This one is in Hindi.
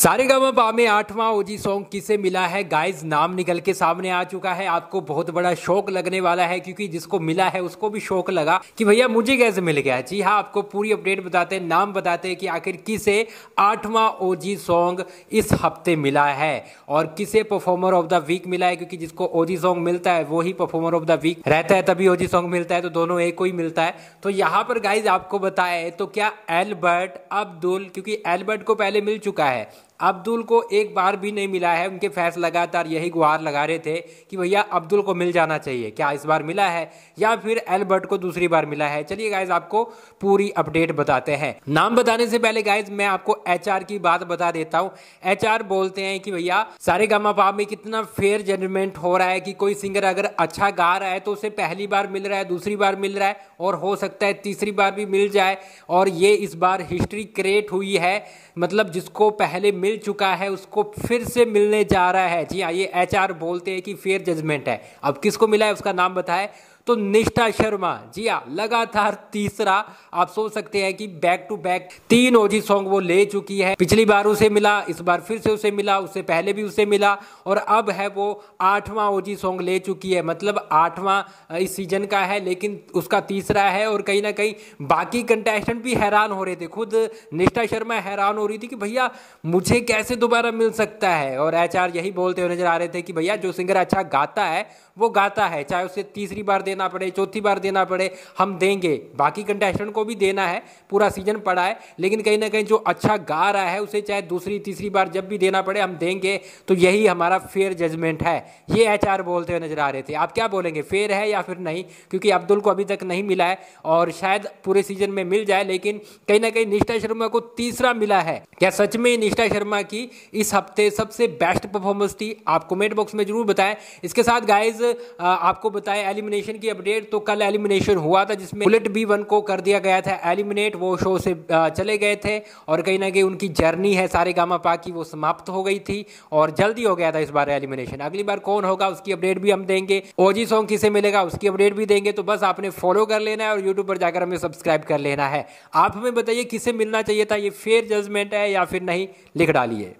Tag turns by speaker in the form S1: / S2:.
S1: सारे गांव पा में आठवां ओजी सॉन्ग किसे मिला है गाइस नाम निकल के सामने आ चुका है आपको बहुत बड़ा शौक लगने वाला है क्योंकि जिसको मिला है उसको भी शौक लगा कि भैया मुझे कैसे मिल गया जी हाँ आपको पूरी अपडेट बताते हैं नाम बताते हैं कि आखिर किसे आठवां ओजी सॉन्ग इस हफ्ते मिला है और किसे परफॉर्मर ऑफ द वीक मिला है क्योंकि जिसको ओजी सॉन्ग मिलता है वो ही परफॉर्मर ऑफ द वीक रहता है तभी ओजी सॉन्ग मिलता है तो दोनों एक को ही मिलता है तो यहाँ पर गाइज आपको बताए तो क्या एल्बर्ट अब्दुल क्योंकि एल्बर्ट को पहले मिल चुका है अब्दुल को एक बार भी नहीं मिला है उनके फैंस लगातार यही गुहार लगा रहे थे कि भैया अब्दुल को मिल जाना चाहिए क्या इस बार मिला है या फिर एल्बर्ट को दूसरी बार मिला है चलिए गाइज आपको पूरी अपडेट बताते हैं नाम बताने से पहले गाइज मैं आपको एच की बात बता देता हूँ एच बोलते हैं कि भैया सारे गामा पाप में कितना फेयर जजमेंट हो रहा है कि कोई सिंगर अगर अच्छा गा रहा है तो उसे पहली बार मिल रहा है दूसरी बार मिल रहा है और हो सकता है तीसरी बार भी मिल जाए और ये इस बार हिस्ट्री क्रिएट हुई है मतलब जिसको पहले मिल मिल चुका है उसको फिर से मिलने जा रहा है जी हाँ ये एच बोलते हैं कि फेयर जजमेंट है अब किसको मिला है उसका नाम बताए तो निष्ठा शर्मा जी हाँ लगातार तीसरा आप सोच सकते हैं कि बैक टू बैक तीन ओजी सॉन्ग वो ले चुकी है पिछली बार उसे मिला इस बार फिर से उसे मिला उससे पहले भी उसे मिला और अब है वो आठवां ओजी सॉन्ग ले चुकी है मतलब आठवां इस सीजन का है लेकिन उसका तीसरा है और कहीं ना कहीं बाकी कंटेस्टेंट भी हैरान हो रहे थे खुद निष्ठा शर्मा हैरान हो रही थी कि भैया मुझे कैसे दोबारा मिल सकता है और एच यही बोलते हुए नजर आ रहे थे कि भैया जो सिंगर अच्छा गाता है वो गाता है चाहे उसे तीसरी बार देना पड़े चौथी बार देना पड़े हम देंगे बाकी कंटेस्टेंट को भी देना है पूरा सीजन पड़ा है लेकिन कहीं ना कहीं जो अच्छा गा रहा है उसे चाहे दूसरी तीसरी बार जब भी देना पड़े हम देंगे तो यही हमारा फेयर जजमेंट है ये एच बोलते हुए नजर आ रहे थे आप क्या बोलेंगे फेयर है या फिर नहीं क्योंकि अब्दुल को अभी तक नहीं मिला है और शायद पूरे सीजन में मिल जाए लेकिन कहीं ना कहीं निष्ठा शर्मा को तीसरा मिला है क्या सच में निष्ठा शर्मा की इस हफ्ते सबसे बेस्ट परफॉर्मेंस थी आप कमेंट बॉक्स में जरूर बताएं इसके साथ गाइज आपको बताएं एलिमिनेशन की अपडेट तो कल एलिमिनेशन हुआ था जिसमें बुलेट बी वन को कर दिया गया था एलिमिनेट वो शो से चले गए थे और कहीं ना कहीं उनकी जर्नी है सारे गामा पा की वो समाप्त हो गई थी और जल्दी हो गया था इस बार एलिमिनेशन अगली बार कौन होगा उसकी अपडेट भी हम देंगे ओजी सॉन्ग किसे मिलेगा उसकी अपडेट भी देंगे तो बस आपने फॉलो कर लेना है और यूट्यूब पर जाकर हमें सब्सक्राइब कर लेना है आप हमें बताइए किसे मिलना चाहिए था ये फेयर जजमेंट है या फिर नहीं लिख डालिए